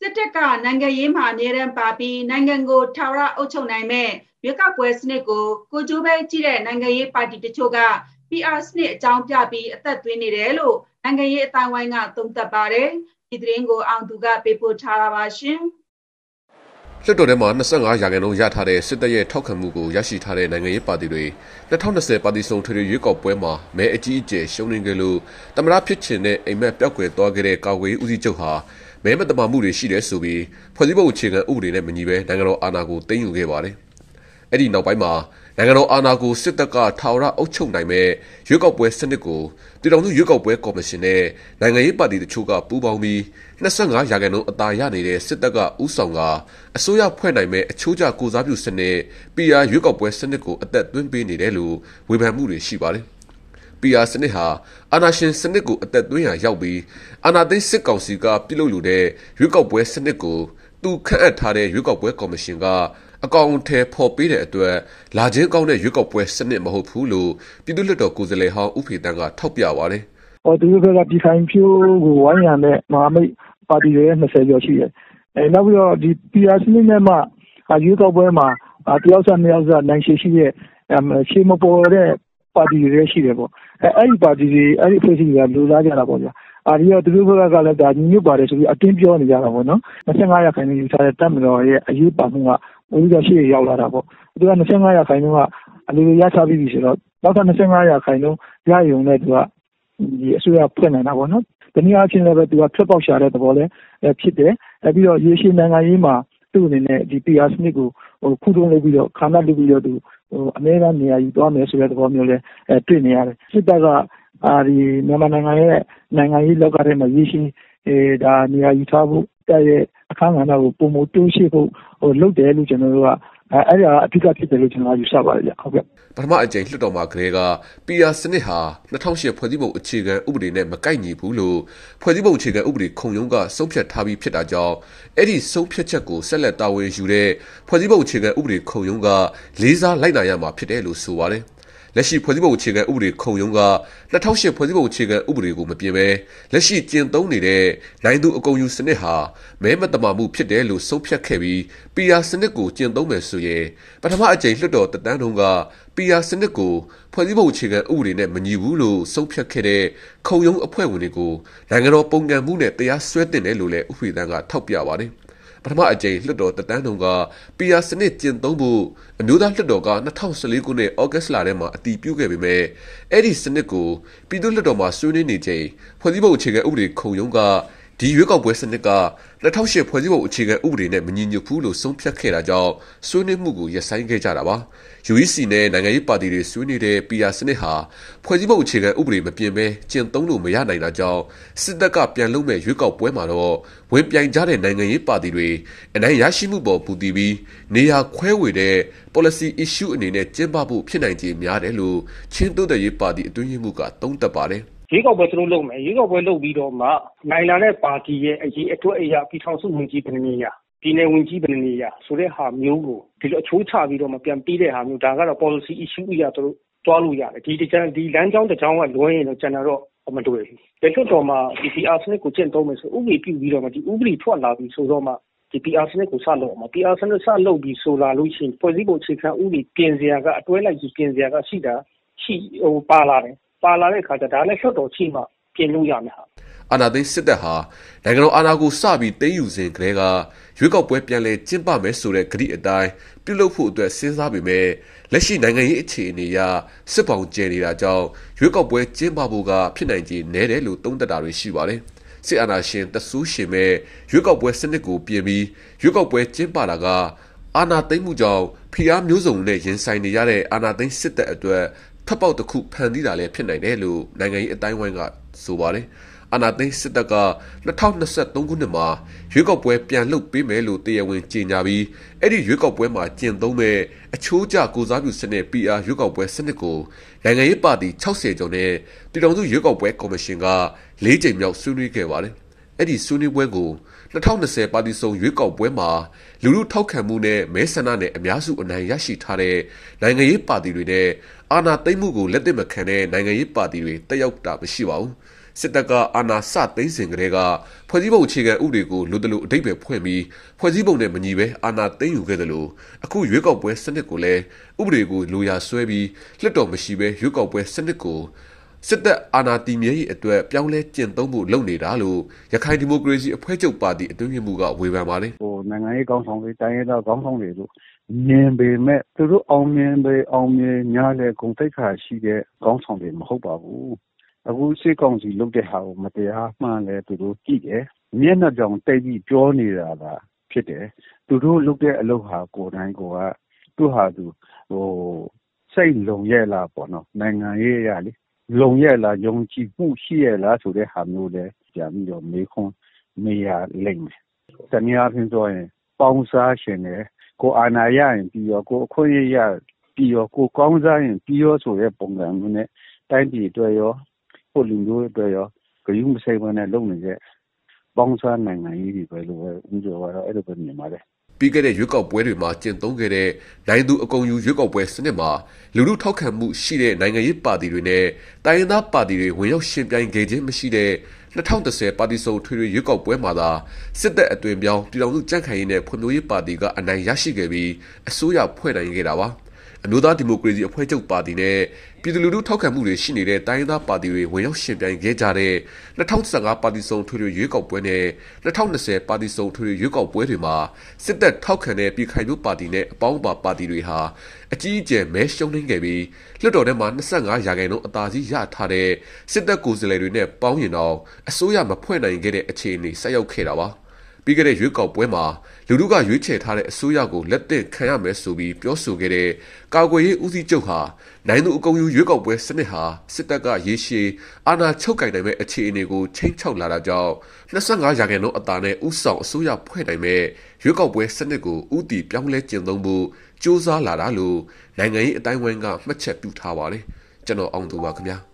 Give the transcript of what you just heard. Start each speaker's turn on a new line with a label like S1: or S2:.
S1: စစ်တပ်ကနိုင်ငံရေးမှာအမြဲတမ်းပါပြီးနိုင်ငံကိုထာဝရအုပ်ချုပ်နိုင်မဲ့ရွေးကောက်ပွဲစနစ်ကိုကိုကျိုးပဲကြည့်တဲ့နိုင်ငံရေးပါတီတချို့က PR စနစ်အကြောင်းပြပြီးအသက်သွင်းနေတယ်လို့နိုင်ငံရေးအတိုင်းဝိုင်းကသုံးသပ်ပါတယ်။ဒီသတင်းကိုအောင်သူကပေးပို့ထားတာပါရှင်။
S2: လွှတ်တော်ထဲမှာ25ရာခိုင်နှုန်းရထားတဲ့စစ်တပ်ရဲ့ထောက်ခံမှုကိုရရှိထားတဲ့နိုင်ငံရေးပါတီတွေ2020ပါတီစုံထွေထွေရွေးကောက်ပွဲမှာမဲအကြီးအကျယ်ရှုံးနေကြလို့တမရဖြစ်ချင်တဲ့အိမ်မက်ပြောက်ကွယ်သွားခဲ့တဲ့ကာကွယ်ရေးဦးစီးချုပ်ဟာမဲမတမာမှုတွေရှိတယ်ဆိုပြီးဖွဲ့စည်းပုံအခြေခံဥပဒေနဲ့မညီဘဲနိုင်ငံတော်အာဏာကိုသိမ်းယူခဲ့ပါတယ်။အဲ့ဒီနောက်ပိုင်းမှာနိုင်ငံတော်အာဏာကိုစစ်တပ်ကထာဝရအုပ်ချုပ်နိုင်မဲ့ရွေးကောက်ပွဲစနစ်ကိုတည်ထောင်စုရွေးကောက်ပွဲကော်မရှင်နဲ့နိုင်ငံရေးပါတီတချို့ကပူးပေါင်းပြီး25ရာခိုင်နှုန်းအသာရနေတဲ့စစ်တပ်ကဥဆောင်ကအစိုးရဖွဲ့နိုင်မဲ့အချိုးကျကိုစားပြုစနစ် PR ရွေးကောက်ပွဲစနစ်ကိုအသက်သွင်းပေးနေတယ်လို့ဝေဖန်မှုတွေရှိပါတယ် PR စနစ်ဟာအာဏာရှင်စနစ်ကိုအသက်သွင်းရာရောက်ပြီးအာဏာသိမ်းစစ်ကောင်စီကပြုလုပ်လို့တဲ့ရွေးကောက်ပွဲစနစ်ကိုသူခန့်အပ်ထားတဲ့ရွေးကောက်ပွဲကော်မရှင်ကအကောင်အထည်ဖော်ပေးတဲ့အတွက်လာချင်းကောင်းတဲ့ရွေးကောက်ပွဲစနစ်မဟုတ်ဘူးလို့ပြည်သူ့လွှတ်တော်ကိုယ်စားလှယ်ဟောင်းဦးဖေတန်းကထောက်ပြပါတယ်။
S3: ဟောဒီလိုကဒီဆိုင်ဖြိုးကိုဝိုင်းရံတဲ့မဟာမိတ်ပါတီတွေ20ကျော်ရှိတယ်။အဲနောက်ပြီးတော့ဒီ PR စနစ်နဲ့မှရွေးကောက်ပွဲမှာတယောက်စားနှစ်ယောက်စားနိုင်ရှိရှိရဲ့ရှေးမပေါ်တဲ့ပါတီတွေလည်းရှိတယ်ပေါ့အဲအဲ့ဒီပါတီတွေအဲ့ဒီအဖွဲ့အစည်းတွေကလိုလားကြတာပေါ့ဗျာအာရီရသူတို့ဘက်ကလည်းဒါညွတ်ပါတယ်ဆိုပြီးအတင်းပြောနေကြတာပေါ့နော်25ရာခိုင်နှုန်းယူထားတဲ့တပ်မတော်ရဲ့အရေးပါမှုကဝင်ပြီးရှေ့ရောက်လာတာပေါ့သူက25ရာခိုင်နှုန်းကအလိုလိုရချပြီးပြီဆိုတော့နောက်ထပ်25ရာခိုင်နှုန်းရရုံနဲ့သူကဒီအစိုးရဖွင့်နိုင်တာပေါ့နော်တနည်းအားဖြင့်လည်းပဲသူကထွက်ပေါက်ရှာတဲ့သဘောလည်းဖြစ်တယ်အဲပြီးတော့ရေရှည်နိုင်ငံရေးမှာသူ့အနေနဲ့ဒီ PR စနစ်ကိုခုတုံးလုပ်ပြီးတော့ခါနာလုပ်ပြီးတော့သူအများအားနေရာယူသွားမယ်ဆိုတဲ့သဘောမျိုးလည်းတွေ့နေရတယ်စစ်တပ်ကအာဒီမြန်မာနိုင်ငံရဲ့နိုင်ငံရေးလောကထဲမှာရည်ရှိအဲဒါနေရာယူထားဖို့တဲ့ရဲ့အခမ်းအနားကိုပုံမတိုးရှိဖို့ဟိုလုပ်တယ်လို့ကျွန်တော်တို့ကအဲအဲ့ဒါအဓိကဖြစ်တယ်လို့ကျွန်တော်ယူဆပါတယ်ဗျဟုတ်ကဲ့
S2: ပထမအကြိမ်လွှတ်တော်မှာကလေးက PR စနစ်ဟာ2008ဖွဲ့စည်းပုံအခြေခံဥပဒေနဲ့မကိုက်ညီဘူးလို့ဖွဲ့စည်းပုံအခြေခံဥပဒေခုံရုံးကဆုံးဖြတ်ထားပြီးဖြစ်တာကြောင့်အဲ့ဒီဆုံးဖြတ်ချက်ကိုဆက်လက်တာဝန်ယူတဲ့ဖွဲ့စည်းပုံအခြေခံဥပဒေခုံရုံးကလေးစားလိုက်နာရမှာဖြစ်တယ်လို့ဆိုပါတယ်လက်ရှိဖွဲ့စည်းပုံအခြေခံဥပဒေခုံရုံးက2008ဖွဲ့စည်းပုံအခြေခံဥပဒေကိုမပြင်ဘဲလက်ရှိကျင့်သုံးနေတဲ့နိုင်သူအကုန်ယူစနစ်ဟာမဲမတမာမှုဖြစ်တယ်လို့ဆုံးဖြတ်ခဲ့ပြီး PR စနစ်ကိုကျင့်သုံးမယ်ဆိုရင်ပထမအကြိမ်လွှတ်တော်တတန်းတုန်းက PR စနစ်ကိုဖွဲ့စည်းပုံအခြေခံဥပဒေနဲ့မညီဘူးလို့ဆုံးဖြတ်ခဲ့တဲ့ခုံရုံးအဖွဲ့ဝင်တွေကိုနိုင်ငံတော်ပုံကံမှုနဲ့တရားစွဲတင်တယ်လို့လည်းဥပဒေသံကထောက်ပြပါတယ်။ပထမအကြိမ်လွှတ်တော်တက်တန်းတုံက PR စနစ်ကျင့်သုံးဖို့အမျိုးသားလွှတ်တော်က2014ခုနှစ်ဩဂတ်လထဲမှာအတည်ပြုခဲ့ပေမဲ့အဲ့ဒီစနစ်ကိုပြည်သူ့လွှတ်တော်မှာဆွေးနွေးနေချိန်ဖွဲ့စည်းပုံအခြေခံဥပဒေခုံရုံးကဒီရွေးကောက်ပွဲစနစ်က2008ဖွဲ့စည်းပုံအခြေခံဥပဒေနဲ့မညီညွတ်ဘူးလို့ဆုံးဖြတ်ခဲ့တာကြောင့်ဆွေးနွေးမှုကိုရပ်ဆိုင်းခဲ့ကြတာပါ UEC နဲ့နိုင်ငံရေးပါတီတွေဆွေးနွေးတဲ့ PR စနစ်ဟာဖွဲ့စည်းပုံအခြေခံဥပဒေမပြင်ဘဲကျင့်သုံးလို့မရနိုင်တာကြောင့်စစ်တပ်ကပြန်လုပ်မဲ့ရွေးကောက်ပွဲမှာတော့ဝင်ပြိုင်ကြတဲ့နိုင်ငံရေးပါတီတွေအနိုင်ရရှိမှုပေါ်ပူတည်ပြီးနေရာခွဲဝေတဲ့ policy issue အနေနဲ့ကျင်းပဖို့ဖြစ်နိုင်ခြေများတယ်လို့ချင်းတိုးတရေးပါတီအတွင်းရေးမှူးကသုံးသပ်ပါတယ်
S3: ရွေးကောက်ပွဲသူတို့လုပ်မယ်။ရွေးကောက်ပွဲလုပ်ပြီးတော့မှနိုင်လာတဲ့ပါတီရဲ့အရေအတွက်အရပြည်ထောင်စုဝန်ကြီးဘယ်နှစ်နေရာ၊ပြည်နယ်ဝန်ကြီးဘယ်နှစ်နေရာဆိုတဲ့ဟာမျိုးကိုဒီလိုအချိုးချပြီးတော့မှပြန်ပေးတဲ့ဟာမျိုးဒါကတော့ပေါ်လစီ issue အရသူတို့သွားလို့ရတယ်။ဒီလမ်းကြောင်းတကြောင်းကလွဲရင်တော့ကျန်တာတော့မတွေ့ဘူး။လွှတ်တော်မှာ PR စနစ်ကိုကျင့်သုံးမယ်ဆိုဥပဒေပြုပြီးတော့မှဒီဥပဒေထွက်လာပြီဆိုတော့မှဒီ PR စနစ်ကိုစလုပ်ရမှာ။ PR စနစ်စလုပ်ပြီဆိုလာလို့ရှိရင်ဖွဲ့စည်းပုံအခြေခံဥပဒေပြင်စရာကအတွဲလိုက်ကြီးပြင်စရာကရှိတာပါလာတယ်ပါလာတဲ့အခါကျဒါလည်းလွှတ်တော်ရှိမှပြင်လို့ရမယ်ဟာ
S2: အာဏာသိမ်းစစ်တပ်ဟာနိုင်ငံတော်အာဏာကိုစပြီးသိမ်းယူစဉ်ကတည်းကရွေးကောက်ပွဲပြန်လည်ကျင်းပမယ်ဆိုတဲ့ကတိအတိုင်းပြုလုပ်ဖို့အတွက်စဉ်းစားပေမဲ့လက်ရှိနိုင်ငံရေးအခြေအနေအရစစ်ပောင်ကျယ်နေတာကြောင့်ရွေးကောက်ပွဲကျင်းပဖို့ကဖြစ်နိုင်ခြေနည်းတယ်လို့သုံးသပ်တာတွေရှိပါတယ်။စစ်အာဏာရှင်တဆူးရှင်ပဲရွေးကောက်ပွဲစနစ်ကိုပြင်ပြီးရွေးကောက်ပွဲကျင်းပတာက အာနာသိမ့်မှုကြောင့်ဖီအားမျိုးစုံနဲ့ရင်ဆိုင်နေရတဲ့အာနာသိမ့်စစ်တပ်အတွက်ထပ်ပေါက်တစ်ခုဖန်တီးတာလည်းဖြစ်နိုင်တယ်လို့နိုင်ငံရေးအတိုင်းဝိုင်းကဆိုပါတယ်။အာနာသိန်းစစ်တပ်က2023ခုနှစ်မှာရွေးကောက်ပွဲပြန်လှုပ်ပေးမယ်လို့တရားဝင် ကြေညာပြီးအဲ့ဒီရွေးကောက်ပွဲမှာကျင့်သုံးမဲ့အချိုးကျကိုစားပြုစနစ် PR ရွေးကောက်ပွဲစနစ်ကိုနိုင်ငံရေးပါတီ60ကျော်နဲ့ပြည်ထောင်စုရွေးကောက်ပွဲကော်မရှင်က၄ချိန်မြောက်ဆွေးနွေးခဲ့ပါတယ်။အဲ့ဒီဆွေးနွေးပွဲကို2020ပါတီစုံရွေးကောက်ပွဲမှာလူလူထောက်ခံမှုနဲ့မဲဆန္ဒနဲ့အများစုအနိုင်ရရှိထားတဲ့နိုင်ငံရေးပါတီတွေနဲ့အာဏာသိမ်းမှုကိုလက်သင့်မခံတဲ့နိုင်ငံရေးပါတီတွေတက်ရောက်တာမရှိပါဘူးစစ်တပ်ကအာဏာစသိမ်းစဉ်ကတည်းကဖွဲ့စည်းပုံအခြေခံဥပဒေကိုလိုတလို့အတိတ်ပဲဖွင့်ပြီးဖွဲ့စည်းပုံနဲ့မညီပဲအာဏာသိမ်းယူခဲ့တယ်လို့အခုရွေးကောက်ပွဲစနစ်ကိုလည်းဥပဒေကိုလိုရာဆွဲပြီးလက်တော်မရှိပဲရွေးကောက်ပွဲစနစ်ကိုစစ်တပ်အာဏာတည်မြဲရေးအတွက်ပြောင်းလဲကျင့်သုံးဖို့လုပ်နေတာလို့ရခိုင်ဒီမိုကရေစီအဖွဲ့ချုပ်ပါတီအတွင်းရ
S1: ေးမှူးကဝေဖန်ပါတယ်။ဟိုနိုင်ငံရေးကောင်းဆောင်တွေတိုင်းရင်းသားကောင်းဆောင်တွေတို့မြင်ပေမဲ့သူတို့အောင်မြင်ပေအောင်မြင်ညာလေဂုံတိုက်ခါရှိတဲ့ကောင်းဆောင်တွေမဟုတ်ပါဘူး။အခုစစ်ကောင်စီလုပ်တဲ့ဟာကိုမတရားမှန်လဲသူတို့ကြည့်တယ်။မျက်နှာကြောင်တိတ်ပြီးပြောနေတာကဖြစ်တယ်။သူတို့လုပ်တဲ့အလုပ်ဟာကိုယ်တိုင်ကိုကသူ့ဟာသူဟိုစိတ်လုံရဲ့လားပေါ့နော် နိုင်ငံရေးရလေလုံရဲ့လား၊ယုံကြည်မှုရှိရဲ့လားဆိုတဲ့ဟာမျိုးလည်းပြန်ပြီးတော့မေးခွန်းမေးရလိမ့်မယ်။တနည်းအားဖြင့်ပြောရင်ပေါင်းစားချင်တယ်၊ကိုယ်အာဏာရရင်ပြီးရော၊ကိုယ်အခွင့်အရေးရပြီးရော၊ကိုယ်ကောင်းစားရင်ပြီးရောဆိုတဲ့ပုံစံမျိုးနဲ့တိုင်းပြည်အတွက်ရော၊ကိုယ့်လူမျိုးအတွက်ရောဂရုမစိုက်ဘဲနဲ့လုပ်နေတဲ့ပေါင်းစားနိုင်ငံရေးတွေပဲလို့ဦးကျော်ကတော့အဲလိုပဲမြင်ပါတယ်
S2: ပြီးခဲ့တဲ့ရွေးကောက်ပွဲတွေမှာကျင့်သုံးခဲ့တဲ့နိုင်သူအကုန်ယူရွေးကောက်ပွဲစနစ်မှာလူမှုထောက်ခံမှုရှိတဲ့နိုင်ငံရေးပါတီတွေနဲ့တိုင်းရင်းသားပါတီတွေဝင်ရောက်ရှင်ပြိုင်ခဲ့ခြင်းမရှိတဲ့2010ပါတီစုံထွေထွေရွေးကောက်ပွဲမှာသာစစ်တပ်အသွင်ပြောင်းပြည်ထောင်စုကြံ့ခိုင်ရေးနဲ့ဖွံ့ဖြိုးရေးပါတီကအနိုင်ရရှိခဲ့ပြီးအစိုးရဖွဲ့နိုင်ခဲ့တာပါ။အမျိုးသားဒီမိုကရေစီအဖွဲ့ချုပ်ပါတီနဲ့ပြည်သူလူထုထောက်ခံမှုတွေရှိနေတဲ့တိုင်းဒေသပါတီတွေဝင်ရောက်ရှင်ပြိုင်ခဲ့ကြတဲ့2015ပါတီစုံထွေထွေရွေးကောက်ပွဲနဲ့2020ပါတီစုံထွေထွေရွေးကောက်ပွဲတွေမှာစစ်တပ်ထောက်ခံတဲ့ပြည်ခိုင်မှုပါတီနဲ့အပေါင်းပါပါတီတွေဟာအကြီးအကျယ်မဲရှုံးနေခဲ့ပြီးလွှတ်တော်ထဲမှာ25ရာခိုင်နှုန်းအသာစီးရထားတဲ့စစ်တပ်ကိုယ်စားလှယ်တွေနဲ့ပေါင်းရင်တော့အစိုးရမဖွဲ့နိုင်ခဲ့တဲ့အခြေအနေဆက်ရောက်ခဲ့တာပါ။ပြီးခဲ့တဲ့ရွေးကောက်ပွဲမှာလူထုကရွေးချယ်ထားတဲ့အစိုးရကိုလက်သက်ခံရမယ်ဆိုပြီးပြောဆိုခဲ့တဲ့ကာကွယ်ရေးဦးစီးချုပ်ဟာနိုင်သူအကုန်ယူရွေးကောက်ပွဲစနစ်ဟာစစ်တပ်ကရေရှည်အာဏာချုပ်ကိုင်နိုင်မဲ့အခြေအနေကိုချိန်ချောက်လာတာကြောင့်25ရာခိုင်နှုန်းအသာနဲ့ဥဆောင်အစိုးရဖွဲ့နိုင်မဲ့ရွေးကောက်ပွဲစနစ်ကိုဥတီပြောင်းလဲကျင့်သုံးဖို့စ조사လာတာလို့နိုင်ငံရေးအတိုင်းအဝန်းကမှတ်ချက်ပြုထားပါတယ်ကျွန်တော်အောင်သူပါခင်ဗျာ။